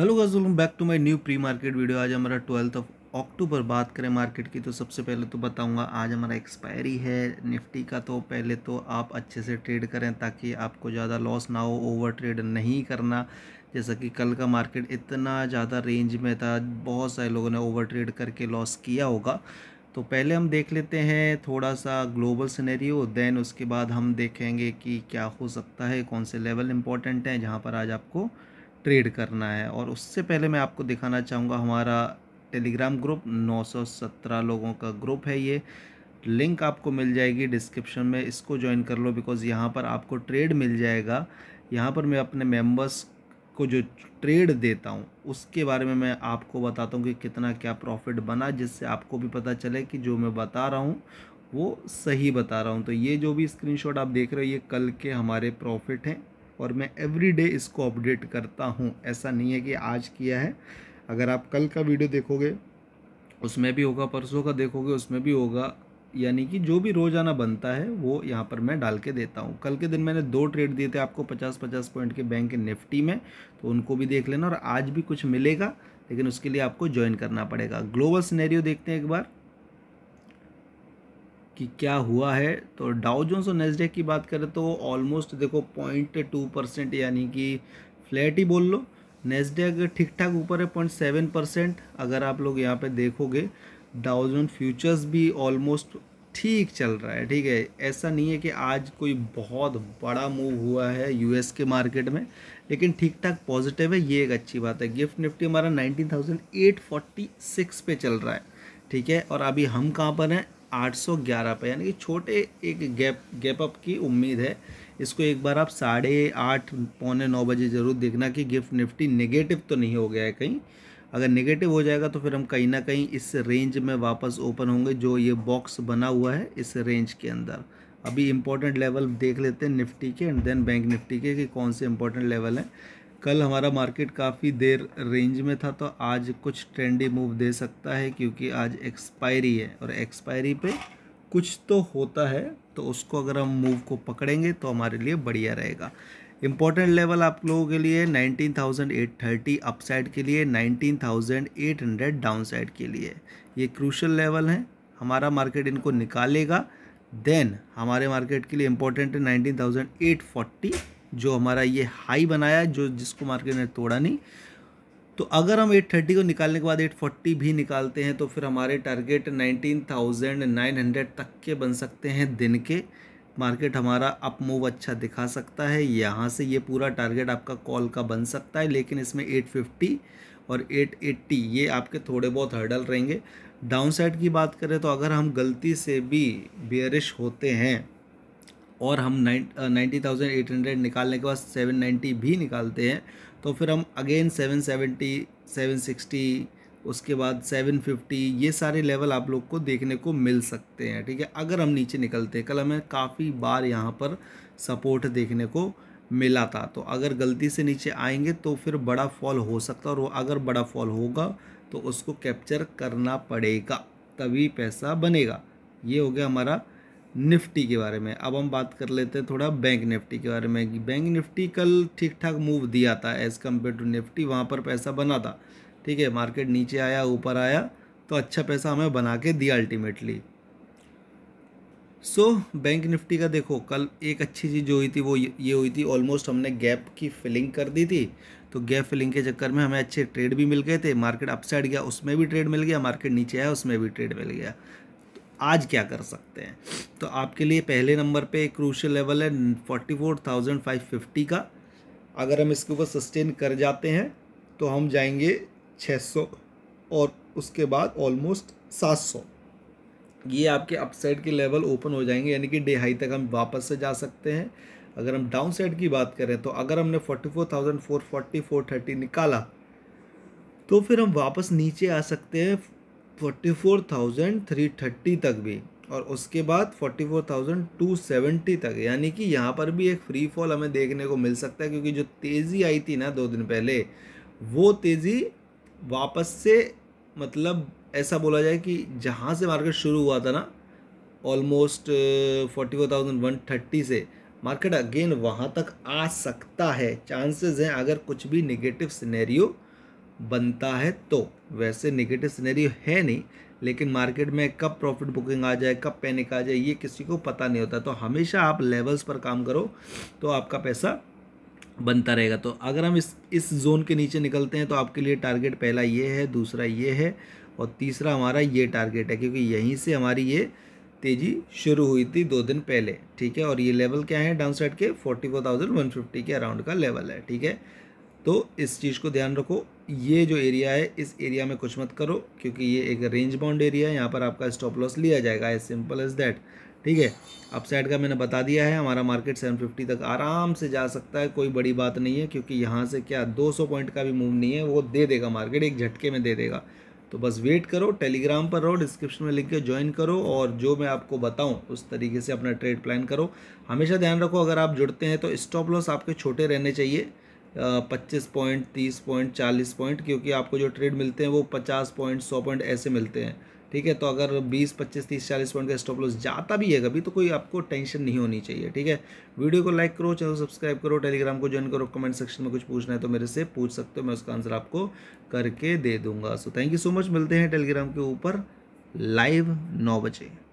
hello guys welcome back to my new pre market video आज हमारा twelfth of October बात करें market की तो सबसे पहले तो बताऊंगा आज हमारा एक्सपायरी है निफ्टी का तो पहले तो आप अच्छे से ट्रेड करें ताकि आपको ज़्यादा लॉस ना हो ओवर ट्रेड नहीं करना जैसा कि कल का मार्केट इतना ज़्यादा रेंज में था बहुत सारे लोगों ने ओवर ट्रेड करके लॉस किया होगा तो पहले हम देख लेते हैं थोड़ा सा ग्लोबल सिनेरियो देन उसके बाद हम देखेंगे कि क्या हो सकता है कौन से लेवल इंपॉर्टेंट हैं जहाँ पर आज आपको ट्रेड करना है और उससे पहले मैं आपको दिखाना चाहूँगा हमारा टेलीग्राम ग्रुप 917 लोगों का ग्रुप है ये लिंक आपको मिल जाएगी डिस्क्रिप्शन में इसको ज्वाइन कर लो बिकॉज़ यहाँ पर आपको ट्रेड मिल जाएगा यहाँ पर मैं अपने मेंबर्स को जो ट्रेड देता हूँ उसके बारे में मैं आपको बताता हूँ कि कितना क्या प्रॉफिट बना जिससे आपको भी पता चले कि जो मैं बता रहा हूँ वो सही बता रहा हूँ तो ये जो भी स्क्रीनशॉट आप देख रहे हो ये कल के हमारे प्रॉफिट हैं और मैं एवरी डे इसको अपडेट करता हूँ ऐसा नहीं है कि आज किया है अगर आप कल का वीडियो देखोगे उसमें भी होगा परसों का देखोगे उसमें भी होगा यानी कि जो भी रोज़ाना बनता है वो यहाँ पर मैं डाल के देता हूँ कल के दिन मैंने दो ट्रेड दिए थे आपको 50-50 पॉइंट के बैंक के निफ्टी में तो उनको भी देख लेना और आज भी कुछ मिलेगा लेकिन उसके लिए आपको ज्वाइन करना पड़ेगा ग्लोबल सिनेरियो देखते हैं एक बार कि क्या हुआ है तो डाउ जोन्स और नेस्डेक की बात करें तो ऑलमोस्ट देखो पॉइंट टू परसेंट यानी कि फ्लैट ही बोल लो नेस्डेक ठीक ठाक ऊपर है पॉइंट सेवन परसेंट अगर आप लोग यहाँ पे देखोगे डाउजोन फ्यूचर्स भी ऑलमोस्ट ठीक चल रहा है ठीक है ऐसा नहीं है कि आज कोई बहुत बड़ा मूव हुआ है यूएस के मार्केट में लेकिन ठीक ठाक पॉजिटिव है ये एक अच्छी बात है गिफ्ट निफ्टी हमारा 19,846 पे चल रहा है ठीक है और अभी हम कहाँ पर हैं 811 पे यानी कि छोटे एक गैप गैप अप की उम्मीद है इसको एक बार आप साढ़े आठ पौने नौ बजे ज़रूर देखना कि गिफ्ट निफ्टी नेगेटिव तो नहीं हो गया है कहीं अगर नेगेटिव हो जाएगा तो फिर हम कहीं ना कहीं इस रेंज में वापस ओपन होंगे जो ये बॉक्स बना हुआ है इस रेंज के अंदर अभी इंपॉर्टेंट लेवल देख लेते हैं निफ्टी के एंड देन बैंक निफ्टी के कि कौन से इंपॉर्टेंट लेवल हैं कल हमारा मार्केट काफ़ी देर रेंज में था तो आज कुछ ट्रेंडी मूव दे सकता है क्योंकि आज एक्सपायरी है और एक्सपायरी पे कुछ तो होता है तो उसको अगर हम मूव को पकड़ेंगे तो हमारे लिए बढ़िया रहेगा इम्पोर्टेंट लेवल आप लोगों के लिए 19,830 अपसाइड के लिए 19,800 डाउनसाइड के लिए ये क्रूशल लेवल है हमारा मार्केट इनको निकालेगा देन हमारे मार्केट के लिए इम्पोर्टेंट है फोर्टी जो हमारा ये हाई बनाया जो जिसको मार्केट ने तोड़ा नहीं तो अगर हम 830 को निकालने के बाद 840 भी निकालते हैं तो फिर हमारे टारगेट 19,900 तक के बन सकते हैं दिन के मार्केट हमारा अप मूव अच्छा दिखा सकता है यहाँ से ये पूरा टारगेट आपका कॉल का बन सकता है लेकिन इसमें 850 और 880 ये आपके थोड़े बहुत हर्डल रहेंगे डाउन साइड की बात करें तो अगर हम गलती से भी बेरिश होते हैं और हम नाइन्टी थाउजेंड एट हंड्रेड निकालने के बाद सेवन नाइन्टी भी निकालते हैं तो फिर हम again seven seventy seven sixty उसके बाद सेवन फिफ्टी ये सारे लेवल आप लोग को देखने को मिल सकते हैं ठीक है अगर हम नीचे निकलते हैं कल हमें काफ़ी बार यहाँ पर सपोर्ट देखने को मिला था तो अगर गलती से नीचे आएंगे तो फिर बड़ा फॉल हो सकता है और अगर बड़ा फॉल होगा तो उसको कैप्चर करना पड़ेगा तभी पैसा बनेगा ये हो गया हमारा निफ्टी के बारे में अब हम बात कर लेते हैं थोड़ा बैंक निफ्टी के बारे में कि बैंक निफ्टी कल ठीक ठाक मूव दिया था एज़ कम्पेयर टू निफ्टी वहाँ पर पैसा बना था ठीक है मार्केट नीचे आया ऊपर आया तो अच्छा पैसा हमें बना के दिया ultimately so so, bank Nifty का देखो कल एक अच्छी चीज़ जो हुई थी वो ये हुई थी ऑलमोस्ट हमने गैप की फिलिंग कर दी थी तो गैप फिलिंग के चक्कर में हमें अच्छे ट्रेड भी मिल गए थे मार्केट अपसाइड गया उसमें भी ट्रेड मिल गया मार्केट नीचे आया उसमें भी ट्रेड मिल गया आज क्या कर सकते हैं तो आपके लिए पहले नंबर पे क्रूशल लेवल है forty four thousand five fifty का अगर हम इसके ऊपर सस्टेन कर जाते हैं तो हम जाएंगे छः सौ और उसके बाद ऑलमोस्ट सात सौ ये आपके अपसाइड के लेवल ओपन हो जाएंगे यानी कि डे हाई तक हम वापस से जा सकते हैं अगर हम डाउन साइड की बात करें तो अगर हमने forty four thousand four forty four thirty निकाला तो फिर हम वापस नीचे आ सकते हैं 44,330 तक भी और उसके बाद 44,270 तक यानी कि यहाँ पर भी एक फ्री फॉल हमें देखने को मिल सकता है क्योंकि जो तेज़ी आई थी ना दो दिन पहले वो तेज़ी वापस से मतलब ऐसा बोला जाए कि जहाँ से मार्केट शुरू हुआ था ना almost forty four thousand one thirty से मार्केट अगेन वहाँ तक आ सकता है चांसेस हैं अगर कुछ भी निगेटिव सिनेरियो बनता है तो वैसे निगेटिव सीनरी है नहीं लेकिन मार्केट में कब प्रॉफिट बुकिंग आ जाए कब पैनिक आ जाए ये किसी को पता नहीं होता तो हमेशा आप लेवल्स पर काम करो तो आपका पैसा बनता रहेगा तो अगर हम इस इस जोन के नीचे निकलते हैं तो आपके लिए टारगेट पहला ये है दूसरा ये है और तीसरा हमारा ये टारगेट है क्योंकि यहीं से हमारी ये तेज़ी शुरू हुई थी दो दिन पहले ठीक है और ये लेवल क्या है डाउन साइड के forty four thousand one fifty के अराउंड का लेवल है ठीक है तो इस चीज़ को ध्यान रखो ये जो एरिया है इस एरिया में कुछ मत करो क्योंकि ये एक रेंज बाउंड एरिया है यहाँ पर आपका स्टॉप लॉस लिया जाएगा एज सिंपल एज दैट ठीक है अपसाइड का मैंने बता दिया है हमारा मार्केट 750 तक आराम से जा सकता है कोई बड़ी बात नहीं है क्योंकि यहाँ से क्या 200 पॉइंट का भी मूव नहीं है वो दे देगा मार्केट एक झटके में दे देगा तो बस वेट करो टेलीग्राम पर रहो डिस्क्रिप्शन में लिख के ज्वाइन करो और जो मैं आपको बताऊँ उस तरीके से अपना ट्रेड प्लान करो हमेशा ध्यान रखो अगर आप जुड़ते हैं तो स्टॉप लॉस आपके छोटे रहने चाहिए पच्चीस पॉइंट तीस पॉइंट चालीस पॉइंट क्योंकि आपको जो ट्रेड मिलते हैं वो पचास पॉइंट सौ पॉइंट ऐसे मिलते हैं ठीक है तो अगर बीस पच्चीस तीस चालीस पॉइंट का स्टॉप लॉस जाता भी है कभी तो कोई आपको टेंशन नहीं होनी चाहिए ठीक है वीडियो को लाइक करो चैनल सब्सक्राइब करो टेलीग्राम को ज्वाइन करो कमेंट सेक्शन में कुछ पूछना है तो मेरे से पूछ सकते हो मैं उसका आंसर आपको करके दे दूंगा so thank you so much मिलते हैं टेलीग्राम के ऊपर लाइव नौ बजे